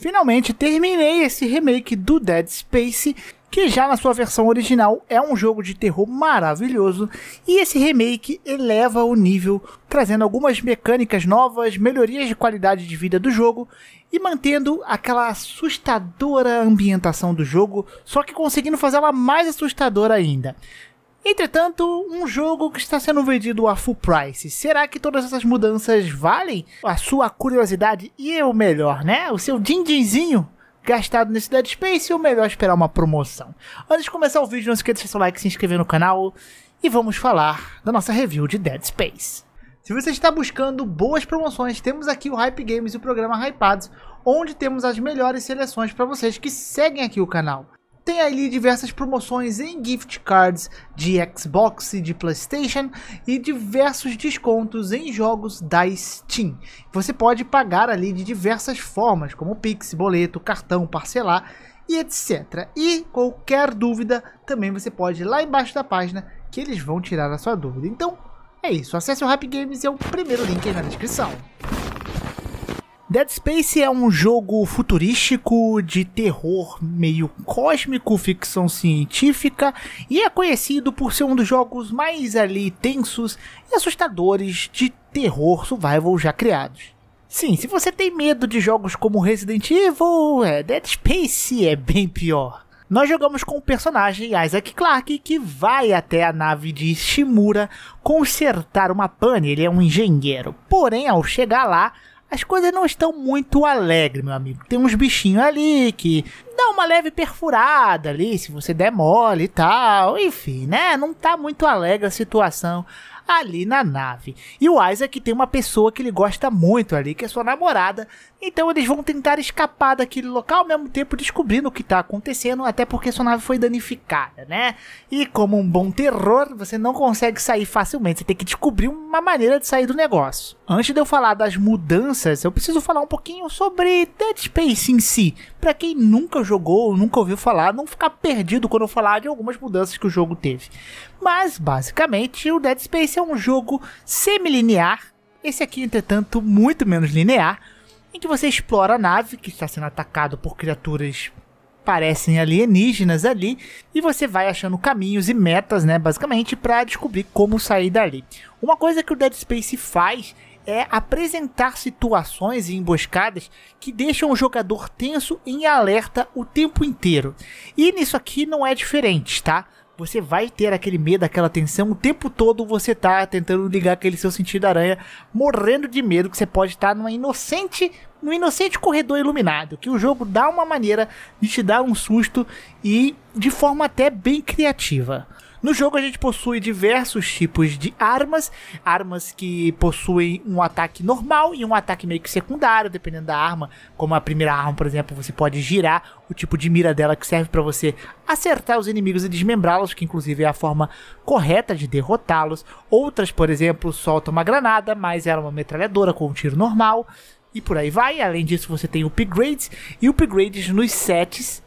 Finalmente terminei esse remake do Dead Space, que já na sua versão original é um jogo de terror maravilhoso, e esse remake eleva o nível, trazendo algumas mecânicas novas, melhorias de qualidade de vida do jogo e mantendo aquela assustadora ambientação do jogo, só que conseguindo fazer ela mais assustadora ainda. Entretanto, um jogo que está sendo vendido a full price, será que todas essas mudanças valem a sua curiosidade e o melhor, né? O seu din-dinzinho gastado nesse Dead Space ou melhor é esperar uma promoção? Antes de começar o vídeo, não se esqueça de deixar seu like, se inscrever no canal e vamos falar da nossa review de Dead Space. Se você está buscando boas promoções, temos aqui o Hype Games e o programa Hypados, onde temos as melhores seleções para vocês que seguem aqui o canal tem ali diversas promoções em gift cards de Xbox e de PlayStation e diversos descontos em jogos da Steam. Você pode pagar ali de diversas formas, como Pix, boleto, cartão, parcelar e etc. E qualquer dúvida também você pode ir lá embaixo da página que eles vão tirar a sua dúvida. Então é isso, acesse o Rap Games e é o primeiro link aí na descrição. Dead Space é um jogo futurístico de terror meio cósmico, ficção científica e é conhecido por ser um dos jogos mais ali tensos e assustadores de terror survival já criados. Sim, se você tem medo de jogos como Resident Evil, é, Dead Space é bem pior. Nós jogamos com o personagem Isaac Clarke que vai até a nave de Shimura consertar uma pane, ele é um engenheiro. Porém, ao chegar lá, as coisas não estão muito alegres, meu amigo. Tem uns bichinhos ali que dá uma leve perfurada ali, se você der mole e tal. Enfim, né? Não tá muito alegre a situação ali na nave. E o Isaac tem uma pessoa que ele gosta muito ali, que é sua namorada. Então eles vão tentar escapar daquele local, ao mesmo tempo descobrindo o que está acontecendo, até porque sua nave foi danificada, né? E como um bom terror, você não consegue sair facilmente, você tem que descobrir uma maneira de sair do negócio. Antes de eu falar das mudanças, eu preciso falar um pouquinho sobre Dead Space em si. Para quem nunca jogou ou nunca ouviu falar, não ficar perdido quando eu falar de algumas mudanças que o jogo teve. Mas, basicamente, o Dead Space é um jogo semilinear, esse aqui, entretanto, muito menos linear, em que você explora a nave que está sendo atacada por criaturas parecem alienígenas ali e você vai achando caminhos e metas, né, basicamente para descobrir como sair dali. Uma coisa que o Dead Space faz é apresentar situações e emboscadas que deixam o jogador tenso e em alerta o tempo inteiro. E nisso aqui não é diferente, tá? Você vai ter aquele medo, aquela tensão, o tempo todo você tá tentando ligar aquele seu sentido aranha, morrendo de medo que você pode estar tá numa inocente, num inocente corredor iluminado, que o jogo dá uma maneira de te dar um susto e de forma até bem criativa. No jogo a gente possui diversos tipos de armas, armas que possuem um ataque normal e um ataque meio que secundário, dependendo da arma. Como a primeira arma, por exemplo, você pode girar o tipo de mira dela que serve para você acertar os inimigos e desmembrá-los, que inclusive é a forma correta de derrotá-los. Outras, por exemplo, soltam uma granada, mas era é uma metralhadora com um tiro normal. E por aí vai. Além disso, você tem upgrades. E upgrades nos sets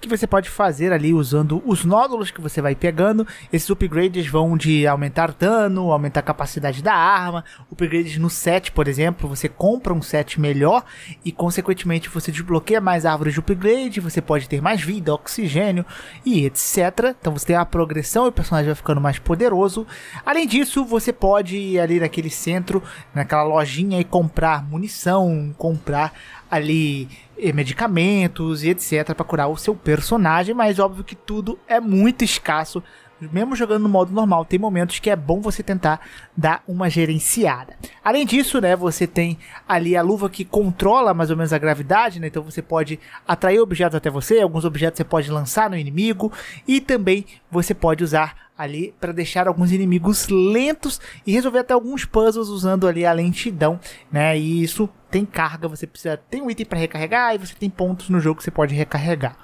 que você pode fazer ali usando os nódulos que você vai pegando. Esses upgrades vão de aumentar dano, aumentar a capacidade da arma. Upgrades no set, por exemplo, você compra um set melhor e, consequentemente, você desbloqueia mais árvores de upgrade. Você pode ter mais vida, oxigênio e etc. Então você tem a progressão e o personagem vai ficando mais poderoso. Além disso, você pode ir ali naquele centro, naquela lojinha e comprar munição, comprar ali eh, medicamentos e etc para curar o seu personagem, mas óbvio que tudo é muito escasso. Mesmo jogando no modo normal, tem momentos que é bom você tentar dar uma gerenciada. Além disso, né, você tem ali a luva que controla mais ou menos a gravidade, né? Então você pode atrair objetos até você, alguns objetos você pode lançar no inimigo e também você pode usar ali para deixar alguns inimigos lentos e resolver até alguns puzzles usando ali a lentidão, né? E isso tem carga, você precisa tem um item para recarregar e você tem pontos no jogo que você pode recarregar.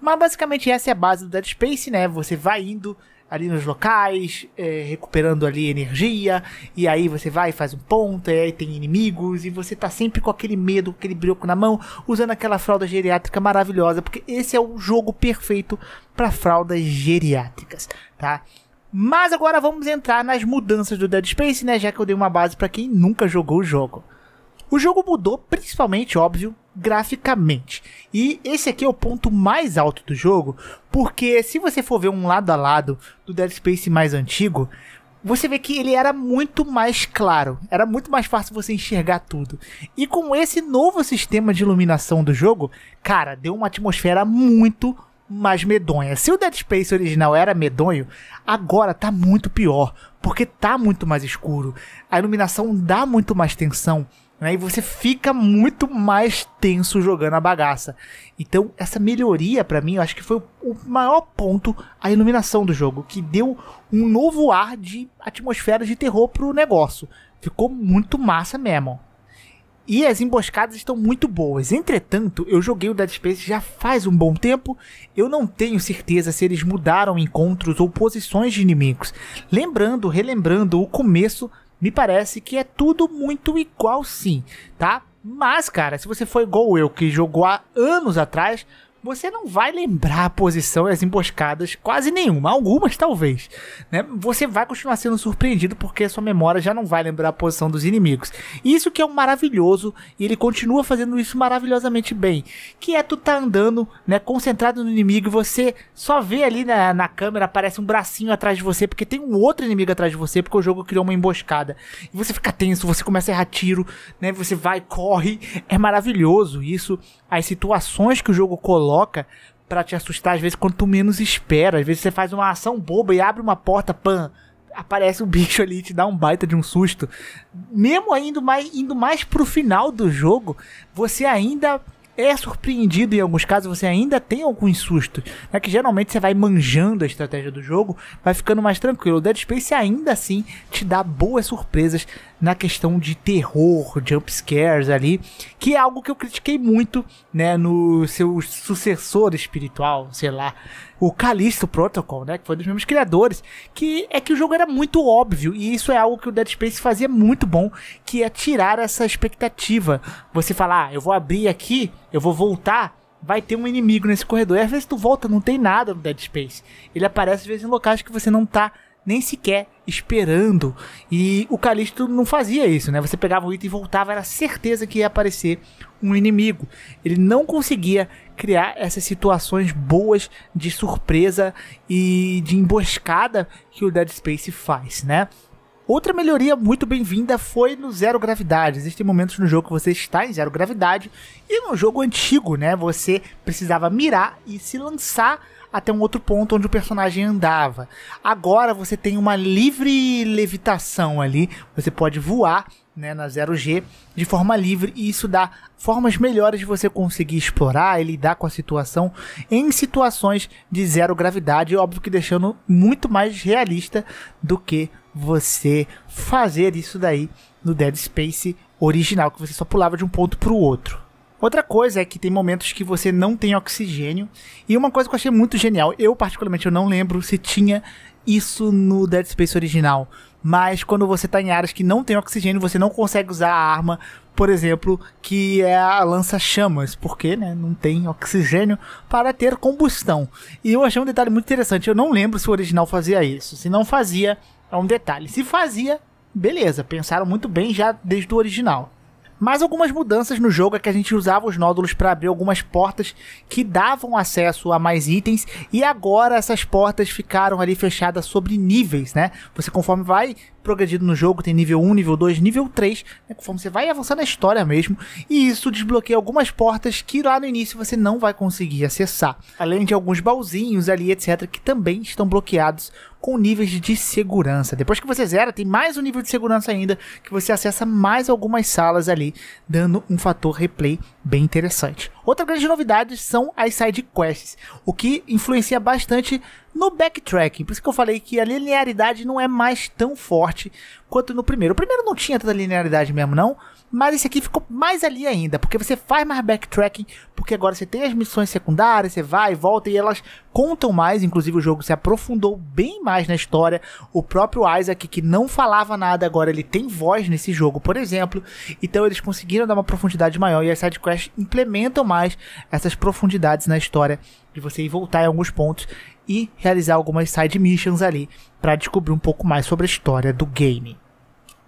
Mas basicamente essa é a base do Dead Space, né? Você vai indo ali nos locais, é, recuperando ali energia, e aí você vai e faz um ponto, e aí tem inimigos, e você tá sempre com aquele medo, com aquele brioco na mão, usando aquela fralda geriátrica maravilhosa, porque esse é o jogo perfeito para fraldas geriátricas, tá? Mas agora vamos entrar nas mudanças do Dead Space, né? Já que eu dei uma base para quem nunca jogou o jogo. O jogo mudou principalmente, óbvio, graficamente. E esse aqui é o ponto mais alto do jogo, porque se você for ver um lado a lado do Dead Space mais antigo, você vê que ele era muito mais claro, era muito mais fácil você enxergar tudo. E com esse novo sistema de iluminação do jogo, cara, deu uma atmosfera muito mais medonha. Se o Dead Space original era medonho, agora tá muito pior, porque tá muito mais escuro. A iluminação dá muito mais tensão né? E você fica muito mais tenso jogando a bagaça. Então, essa melhoria, para mim, eu acho que foi o maior ponto a iluminação do jogo, que deu um novo ar de atmosfera de terror pro negócio. Ficou muito massa mesmo. E as emboscadas estão muito boas. Entretanto, eu joguei o Dead Space já faz um bom tempo. Eu não tenho certeza se eles mudaram encontros ou posições de inimigos. Lembrando, relembrando o começo me parece que é tudo muito igual sim, tá? Mas, cara, se você foi igual eu, que jogou há anos atrás, você não vai lembrar a posição e as emboscadas, quase nenhuma, algumas talvez. Né? Você vai continuar sendo surpreendido porque a sua memória já não vai lembrar a posição dos inimigos. isso que é um maravilhoso, e ele continua fazendo isso maravilhosamente bem. Que é tu tá andando, né, concentrado no inimigo, e você só vê ali na, na câmera, aparece um bracinho atrás de você, porque tem um outro inimigo atrás de você, porque o jogo criou uma emboscada. E você fica tenso, você começa a errar tiro, né? Você vai, corre. É maravilhoso isso. As situações que o jogo coloca coloca para te assustar, às vezes, quando tu menos espera. Às vezes você faz uma ação boba e abre uma porta, pan, aparece o um bicho ali e te dá um baita de um susto. Mesmo ainda mais, indo mais pro final do jogo, você ainda é surpreendido em alguns casos, você ainda tem alguns sustos. Né? Que geralmente você vai manjando a estratégia do jogo, vai ficando mais tranquilo. O Dead Space ainda assim te dá boas surpresas na questão de terror, jump scares ali, que é algo que eu critiquei muito, né, no seu sucessor espiritual, sei lá, o Callisto Protocol, né, que foi dos mesmos criadores, que é que o jogo era muito óbvio, e isso é algo que o Dead Space fazia muito bom, que é tirar essa expectativa. Você falar, ah, eu vou abrir aqui, eu vou voltar, vai ter um inimigo nesse corredor. E às vezes tu volta, não tem nada no Dead Space. Ele aparece às vezes em locais que você não tá nem sequer esperando. E o Calixto não fazia isso, né? Você pegava o item e voltava, era certeza que ia aparecer um inimigo. Ele não conseguia criar essas situações boas de surpresa e de emboscada que o Dead Space faz, né? Outra melhoria muito bem-vinda foi no zero gravidade. Existem momentos no jogo que você está em zero gravidade e no jogo antigo, né, você precisava mirar e se lançar até um outro ponto onde o personagem andava. Agora você tem uma livre levitação ali, você pode voar né, na 0G de forma livre e isso dá formas melhores de você conseguir explorar e lidar com a situação em situações de zero gravidade, óbvio que deixando muito mais realista do que você fazer isso daí no Dead Space original, que você só pulava de um ponto para o outro. Outra coisa é que tem momentos que você não tem oxigênio. E uma coisa que eu achei muito genial, eu particularmente eu não lembro se tinha isso no Dead Space original. Mas quando você tá em áreas que não tem oxigênio, você não consegue usar a arma, por exemplo, que é a lança-chamas, porque né, não tem oxigênio para ter combustão. E eu achei um detalhe muito interessante, eu não lembro se o original fazia isso. Se não fazia, é um detalhe. Se fazia, beleza, pensaram muito bem já desde o original. Mas algumas mudanças no jogo é que a gente usava os nódulos para abrir algumas portas que davam acesso a mais itens e agora essas portas ficaram ali fechadas sobre níveis, né? Você conforme vai progredido no jogo, tem nível 1, nível 2, nível 3, né, conforme você vai avançando na história mesmo, e isso desbloqueia algumas portas que lá no início você não vai conseguir acessar, além de alguns baúzinhos ali, etc, que também estão bloqueados com níveis de segurança. Depois que você zera, tem mais um nível de segurança ainda, que você acessa mais algumas salas ali, dando um fator replay bem interessante. Outra grande novidade são as side quests, o que influencia bastante no backtracking. Por isso que eu falei que a linearidade não é mais tão forte quanto no primeiro. O primeiro não tinha tanta linearidade mesmo, não. Mas esse aqui ficou mais ali ainda, porque você faz mais backtracking, porque agora você tem as missões secundárias, você vai e volta e elas contam mais. Inclusive, o jogo se aprofundou bem mais na história. O próprio Isaac, que não falava nada, agora ele tem voz nesse jogo, por exemplo. Então, eles conseguiram dar uma profundidade maior e as sidequests implementam mais essas profundidades na história de você ir voltar em alguns pontos e realizar algumas side missions ali para descobrir um pouco mais sobre a história do game.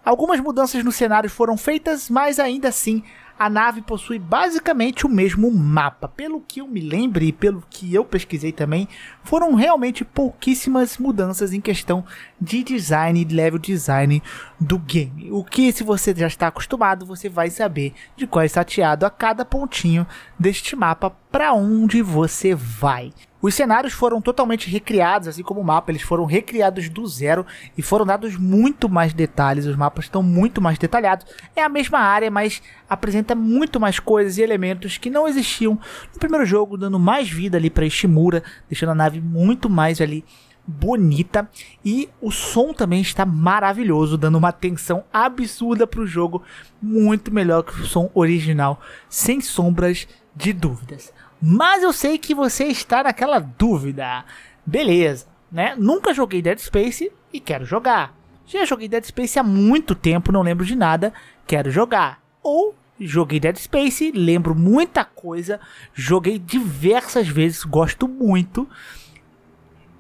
Algumas mudanças no cenário foram feitas, mas ainda assim a nave possui basicamente o mesmo mapa. Pelo que eu me lembre e pelo que eu pesquisei também, foram realmente pouquíssimas mudanças em questão de design e level design do game. O que, se você já está acostumado, você vai saber de qual é sateado a cada pontinho deste mapa para onde você vai. Os cenários foram totalmente recriados, assim como o mapa, eles foram recriados do zero e foram dados muito mais detalhes, os mapas estão muito mais detalhados. É a mesma área, mas apresenta muito mais coisas e elementos que não existiam no primeiro jogo, dando mais vida ali para Ishimura, deixando a nave muito mais ali bonita e o som também está maravilhoso, dando uma atenção absurda para o jogo, muito melhor que o som original, sem sombras de dúvidas. Mas eu sei que você está naquela dúvida. Beleza, né? Nunca joguei Dead Space e quero jogar. Já joguei Dead Space há muito tempo, não lembro de nada, quero jogar. Ou joguei Dead Space, lembro muita coisa, joguei diversas vezes, gosto muito.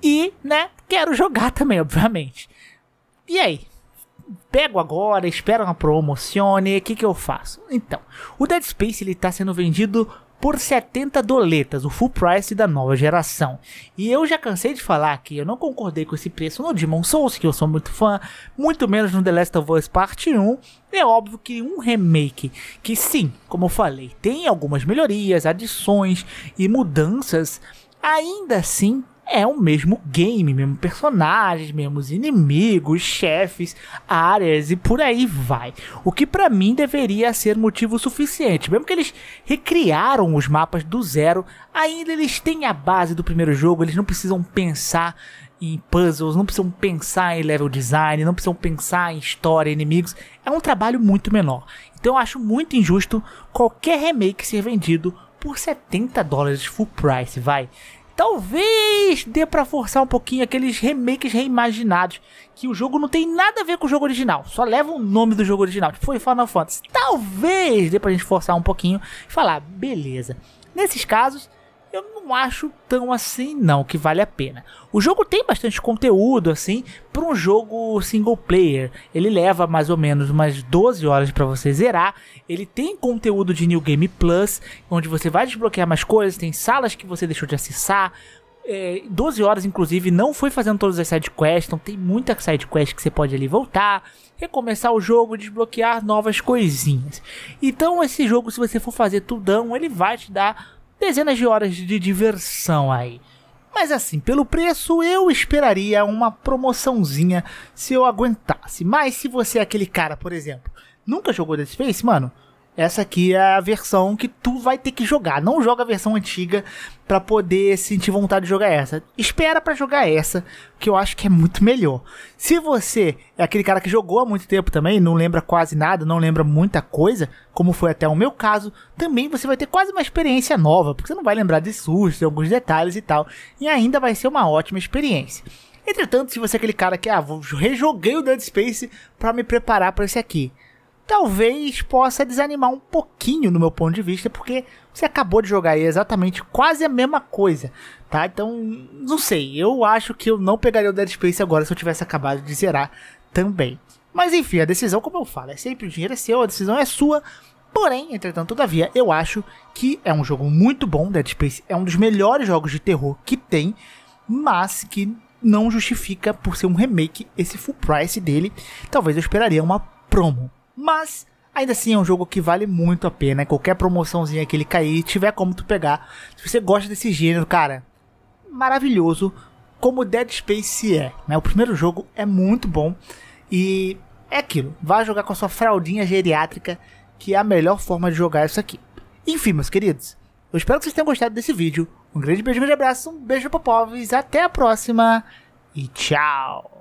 E, né, quero jogar também, obviamente. E aí? Pego agora, espero uma promocione, o que, que eu faço? Então, o Dead Space ele está sendo vendido por 70 doletas, o full price da nova geração. E eu já cansei de falar que eu não concordei com esse preço no Demon Souls, que eu sou muito fã, muito menos no The Last of Us Part 1. É óbvio que um remake, que sim, como eu falei, tem algumas melhorias, adições e mudanças, ainda assim é o mesmo game, mesmo personagens, mesmos inimigos, chefes, áreas e por aí vai. O que para mim deveria ser motivo suficiente. Mesmo que eles recriaram os mapas do zero, ainda eles têm a base do primeiro jogo, eles não precisam pensar em puzzles, não precisam pensar em level design, não precisam pensar em história, inimigos. É um trabalho muito menor. Então eu acho muito injusto qualquer remake ser vendido por 70 dólares full price, vai. Talvez dê para forçar um pouquinho aqueles remakes reimaginados, que o jogo não tem nada a ver com o jogo original, só leva o nome do jogo original, tipo foi Final Fantasy. Talvez dê pra gente forçar um pouquinho e falar, beleza. Nesses casos, eu não acho tão assim não que vale a pena. O jogo tem bastante conteúdo assim para um jogo single player. Ele leva mais ou menos umas 12 horas para você zerar. Ele tem conteúdo de New Game Plus, onde você vai desbloquear mais coisas, tem salas que você deixou de acessar, é, 12 horas, inclusive, não foi fazendo todas as sidequests, então tem muita sidequest que você pode ali voltar, recomeçar o jogo, desbloquear novas coisinhas. Então, esse jogo, se você for fazer tudão, ele vai te dar dezenas de horas de diversão aí. Mas assim, pelo preço eu esperaria uma promoçãozinha se eu aguentasse. Mas se você é aquele cara, por exemplo, nunca jogou The Space, mano, essa aqui é a versão que tu vai ter que jogar. Não joga a versão antiga para poder sentir vontade de jogar essa. Espera para jogar essa, que eu acho que é muito melhor. Se você é aquele cara que jogou há muito tempo também, não lembra quase nada, não lembra muita coisa, como foi até o meu caso, também você vai ter quase uma experiência nova, porque você não vai lembrar de sustos, de alguns detalhes e tal, e ainda vai ser uma ótima experiência. Entretanto, se você é aquele cara que, ah, vou, rejoguei o Dead Space para me preparar para esse aqui talvez possa desanimar um pouquinho no meu ponto de vista, porque você acabou de jogar aí exatamente quase a mesma coisa, tá? Então, não sei, eu acho que eu não pegaria o Dead Space agora se eu tivesse acabado de zerar também. Mas enfim, a decisão, como eu falo, é sempre o dinheiro é seu, a decisão é sua. Porém, entretanto, todavia, eu acho que é um jogo muito bom, Dead Space é um dos melhores jogos de terror que tem, mas que não justifica por ser um remake esse full price dele. Talvez eu esperaria uma promo. Mas ainda assim é um jogo que vale muito a pena. É qualquer promoçãozinha que ele cair, tiver como tu pegar. Se você gosta desse gênero, cara, maravilhoso. Como Dead Space é, né? O primeiro jogo é muito bom e é aquilo. Vá jogar com a sua fraldinha geriátrica, que é a melhor forma de jogar isso aqui. Enfim, meus queridos, eu espero que vocês tenham gostado desse vídeo. Um grande beijo, um grande abraço, um beijo Popovs, até a próxima e tchau!